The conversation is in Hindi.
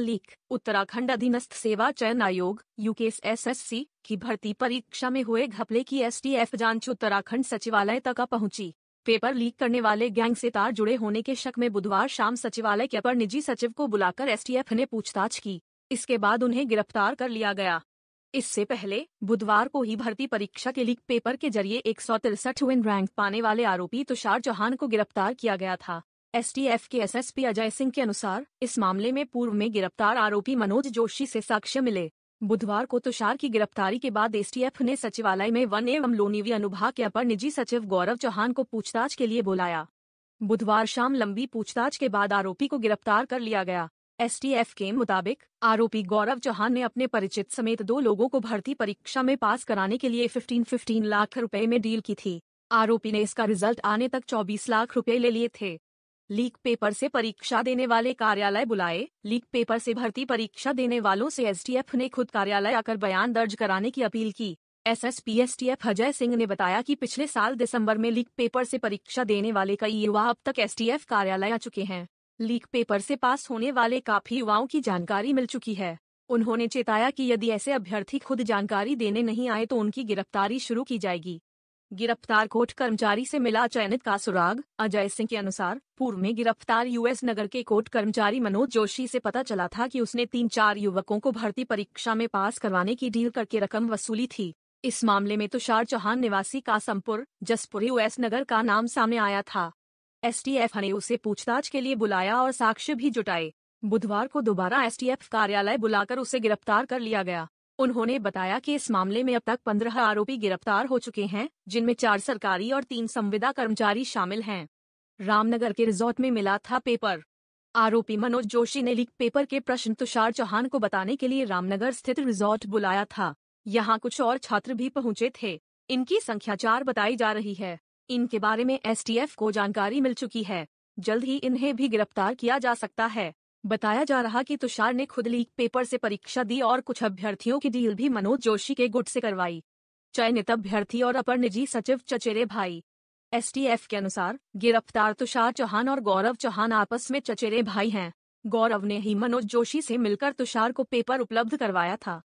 लीक उत्तराखंड अधीनस्थ सेवा चयन आयोग यू के की भर्ती परीक्षा में हुए घपले की एस जांच उत्तराखंड सचिवालय तक पहुंची पेपर लीक करने वाले गैंग से तार जुड़े होने के शक में बुधवार शाम सचिवालय के अपर निजी सचिव को बुलाकर एस ने पूछताछ की इसके बाद उन्हें गिरफ्तार कर लिया गया इससे पहले बुधवार को ही भर्ती परीक्षा के लीक पेपर के जरिए एक सौ तिरसठ रैंक पाने वाले आरोपी तुषार चौहान को गिरफ्तार किया गया था एस के एस अजय सिंह के अनुसार इस मामले में पूर्व में गिरफ्तार आरोपी मनोज जोशी से साक्ष्य मिले बुधवार को तुषार की गिरफ्तारी के बाद एस ने सचिवालय में वन एवं लोनीवी अनुभाग के अपर निजी सचिव गौरव चौहान को पूछताछ के लिए बुलाया बुधवार शाम लंबी पूछताछ के बाद आरोपी को गिरफ्तार कर लिया गया एस के मुताबिक आरोपी गौरव चौहान ने अपने परिचित समेत दो लोगों को भर्ती परीक्षा में पास कराने के लिए 15-15 लाख रुपए में डील की थी आरोपी ने इसका रिजल्ट आने तक 24 लाख रुपए ले लिए थे लीक पेपर से परीक्षा देने वाले कार्यालय बुलाए लीक पेपर से भर्ती परीक्षा देने वालों से एसटीएफ ने खुद कार्यालय आकर बयान दर्ज कराने की अपील की एसएसपी एसटीएफ अजय सिंह ने बताया कि पिछले साल दिसंबर में लीक पेपर से परीक्षा देने वाले कई युवा अब तक एसटीएफ कार्यालय आ चुके हैं लीक पेपर से पास होने वाले काफी युवाओं की जानकारी मिल चुकी है उन्होंने चेताया कि यदि ऐसे अभ्यर्थी खुद जानकारी देने नहीं आए तो उनकी गिरफ्तारी शुरू की जाएगी गिरफ्तार कोर्ट कर्मचारी से मिला चयनित का सुराग अजय सिंह के अनुसार पूर्व में गिरफ्तार यूएस नगर के कोर्ट कर्मचारी मनोज जोशी से पता चला था कि उसने तीन चार युवकों को भर्ती परीक्षा में पास करवाने की डील करके रकम वसूली थी इस मामले में तुषार चौहान निवासी कासमपुर जसपुर यूएस नगर का नाम सामने आया था एस ने उसे पूछताछ के लिए बुलाया और साक्ष्य भी जुटाए बुधवार को दोबारा एस कार्यालय बुलाकर उसे गिरफ्तार कर लिया गया उन्होंने बताया कि इस मामले में अब तक पंद्रह आरोपी गिरफ्तार हो चुके हैं जिनमें चार सरकारी और तीन संविदा कर्मचारी शामिल हैं रामनगर के रिजॉर्ट में मिला था पेपर आरोपी मनोज जोशी ने लीक पेपर के प्रश्न तुषार चौहान को बताने के लिए रामनगर स्थित रिजॉर्ट बुलाया था यहाँ कुछ और छात्र भी पहुँचे थे इनकी संख्या चार बताई जा रही है इनके बारे में एसटीएफ को जानकारी मिल चुकी है जल्द ही इन्हें भी गिरफ्तार किया जा सकता है बताया जा रहा कि तुषार ने खुद लीक पेपर से परीक्षा दी और कुछ अभ्यर्थियों की डील भी मनोज जोशी के गुट से करवाई चयनित अभ्यर्थी और अपर निजी सचिव चचेरे भाई एस के अनुसार गिरफ्तार तुषार चौहान और गौरव चौहान आपस में चचेरे भाई हैं गौरव ने ही मनोज जोशी से मिलकर तुषार को पेपर उपलब्ध करवाया था